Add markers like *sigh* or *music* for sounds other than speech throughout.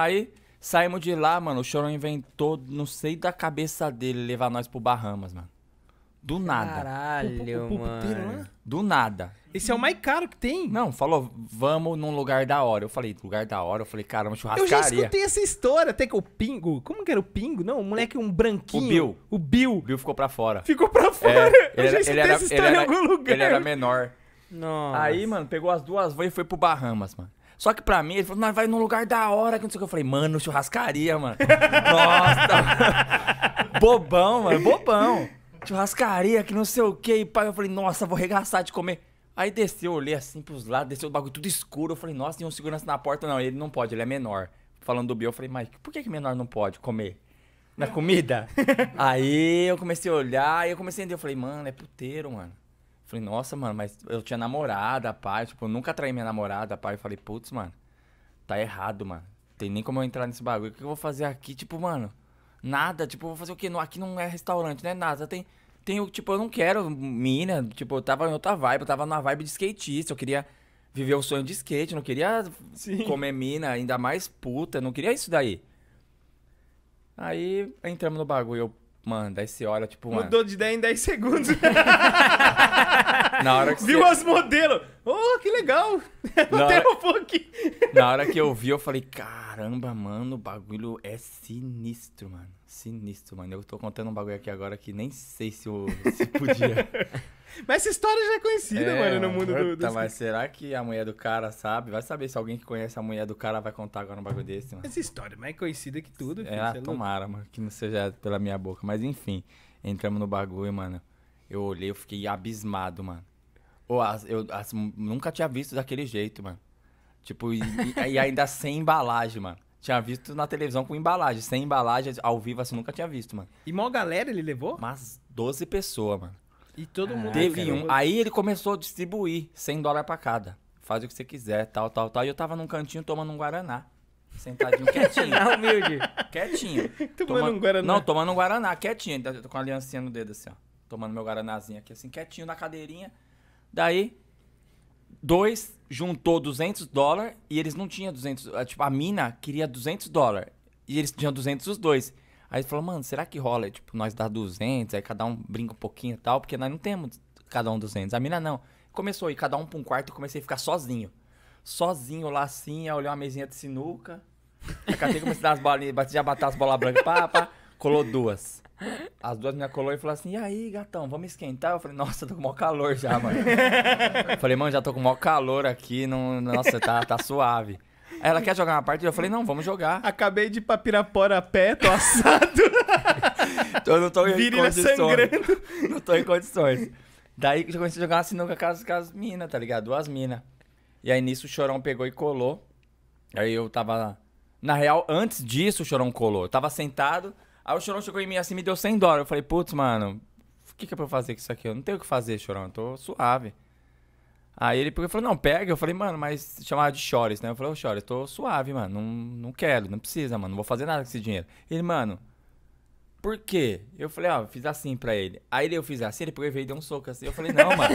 Aí saímos de lá, mano. O Chorão inventou, não sei da cabeça dele, levar nós pro Bahamas, mano. Do nada. Caralho, mano. Né? Do nada. Esse é o mais caro que tem? Não, falou, vamos num lugar da hora. Eu falei, lugar da hora? Eu falei, caramba, churrascaria. Eu já escutei essa história, até que o Pingo... Como que era o Pingo? Não, o moleque, um branquinho. O Bill. O Bill. O Bill ficou pra fora. Ficou pra fora. É, eu ele, já escutei era, essa história era, em algum lugar. Ele era menor. Nossa. Aí, mano, pegou as duas vans e foi pro Bahamas, mano. Só que pra mim, ele falou, nós vai num lugar da hora, que não sei o que. Eu falei, mano, churrascaria, mano. *laughs* nossa. bobão, mano, bobão. Churrascaria, que não sei o que. E pai eu falei, nossa, vou arregaçar de comer. Aí desceu, olhei assim pros lados, desceu o bagulho tudo escuro. Eu falei, nossa, tem um segurança na porta. Não, ele não pode, ele é menor. Falando do Bill, eu falei, mas por que, que menor não pode comer? Na é comida? *laughs* aí eu comecei a olhar, aí eu comecei a entender. Eu falei, mano, é puteiro, mano. Falei, nossa, mano, mas eu tinha namorada, pai. Tipo, eu nunca traí minha namorada, pai. Eu falei, putz, mano, tá errado, mano. Tem nem como eu entrar nesse bagulho. O que eu vou fazer aqui? Tipo, mano, nada. Tipo, eu vou fazer o quê? Aqui não é restaurante, não é nada. Tem, tem, tipo, eu não quero mina. Tipo, eu tava em outra vibe. Eu tava na vibe de skatista. Eu queria viver o sonho de skate. Eu não queria Sim. comer mina, ainda mais puta. Eu não queria isso daí. Aí entramos no bagulho. Eu Mano, daí você olha, tipo. Mano... Mudou de 10 em 10 segundos. *laughs* Na hora que Viu você... as modelos. Oh, que legal! *laughs* Na hora... Na hora que eu vi, eu falei, caramba, mano, o bagulho é sinistro, mano. Sinistro, mano. Eu tô contando um bagulho aqui agora que nem sei se eu se podia. *laughs* Mas essa história já é conhecida, é, mano, no mundo do, do. Mas será que a mulher do cara sabe? Vai saber se alguém que conhece a mulher do cara vai contar agora um bagulho desse, mano. Essa história é mais conhecida que tudo, é, filho, É, ah, tomara, mano, que não seja pela minha boca. Mas enfim, entramos no bagulho, mano. Eu olhei, eu fiquei abismado, mano. Ou eu as, nunca tinha visto daquele jeito, mano. Tipo, e, e ainda sem embalagem, mano. Tinha visto na televisão com embalagem. Sem embalagem, ao vivo, assim, nunca tinha visto, mano. E mó galera ele levou? Mas 12 pessoas, mano. E todo mundo. Teve um. Aí ele começou a distribuir 100 dólares pra cada. Faz o que você quiser, tal, tal, tal. E eu tava num cantinho tomando um Guaraná. Sentadinho, quietinho. *laughs* Não, humilde. Quietinho. *laughs* tomando um Guaraná. Não, tomando um Guaraná, quietinho. Tá com a aliancinha no dedo, assim, ó. Tomando meu Guaranazinho aqui, assim, quietinho na cadeirinha. Daí, dois juntou 200 dólares e eles não tinham 200. Ah, tipo, a mina queria 200 dólares. E eles tinham 200 os dois. Aí ele falou, mano, será que rola, é, tipo, nós dar 200, aí cada um brinca um pouquinho e tal, porque nós não temos cada um 200. A mina não. Começou aí, cada um pra um quarto, eu comecei a ficar sozinho. Sozinho lá assim, aí olhei uma mesinha de sinuca. acabei catei, comecei a dar as bolinhas, já bater as bolas brancas, pá, pá. Colou duas. As duas me colou e falou assim: e aí, gatão, vamos esquentar? Eu falei: nossa, tô com maior calor já, mano. falei, mano, já tô com maior calor aqui, não, nossa, tá, tá suave. Ela quer jogar uma parte Eu falei, não, vamos jogar. Acabei de ir pra Pirapora a pé, tô assado. *laughs* eu não tô em Virilha condições. sangrando. *laughs* Não tô em condições. Daí eu comecei a jogar uma sinuca com as, com as minas, tá ligado? Duas minas. E aí nisso o Chorão pegou e colou. Aí eu tava... Na real, antes disso o Chorão colou. Eu tava sentado, aí o Chorão chegou em mim assim me deu 100 dólares. Eu falei, putz, mano, o que que é pra eu fazer com isso aqui? Eu não tenho o que fazer, Chorão, eu tô suave. Aí ele porque falou, não, pega. Eu falei, mano, mas chamava de Chores, né? Eu falei, ô oh, Chores, tô suave, mano. Não, não quero, não precisa, mano. Não vou fazer nada com esse dinheiro. Ele, mano, por quê? Eu falei, ó, oh, fiz assim pra ele. Aí ele eu fiz assim, ele pegou e veio e deu um soco assim. Eu falei, não, mano. *laughs*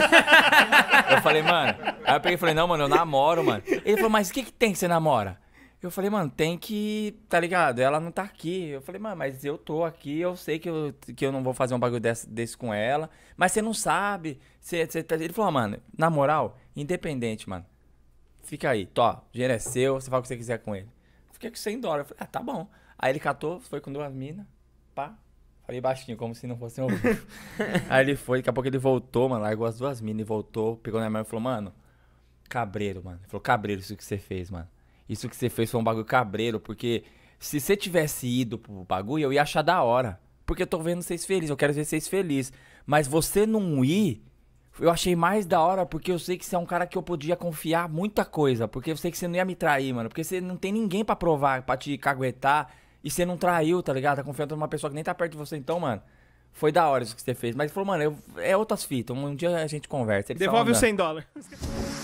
eu falei, mano. Aí eu peguei e falei, não, mano, eu namoro, mano. Ele falou, mas o que, que tem que você namora? Eu falei, mano, tem que. Tá ligado? Ela não tá aqui. Eu falei, mano, mas eu tô aqui, eu sei que eu, que eu não vou fazer um bagulho desse, desse com ela. Mas você não sabe. Você, tá... Ele falou, mano, na moral, independente, mano. Fica aí, tó, o dinheiro é seu, você faz o que você quiser com ele. Fiquei com 100 dólares. Eu falei, ah, tá bom. Aí ele catou, foi com duas minas, pá. Falei baixinho, como se não fosse um *laughs* Aí ele foi, daqui a pouco ele voltou, mano, largou as duas minas e voltou, pegou na minha mão e falou, mano, cabreiro, mano. Ele falou, cabreiro, isso que você fez, mano. Isso que você fez foi um bagulho cabreiro, porque se você tivesse ido pro bagulho, eu ia achar da hora. Porque eu tô vendo vocês felizes, eu quero ver vocês felizes. Mas você não ir, eu achei mais da hora, porque eu sei que você é um cara que eu podia confiar muita coisa. Porque eu sei que você não ia me trair, mano. Porque você não tem ninguém para provar, pra te caguetar. E você não traiu, tá ligado? Tá confiando numa pessoa que nem tá perto de você, então, mano. Foi da hora isso que você fez. Mas falou, mano, eu, é outras fitas. Um, um dia a gente conversa. Tá Devolve os 100 dólares. *laughs*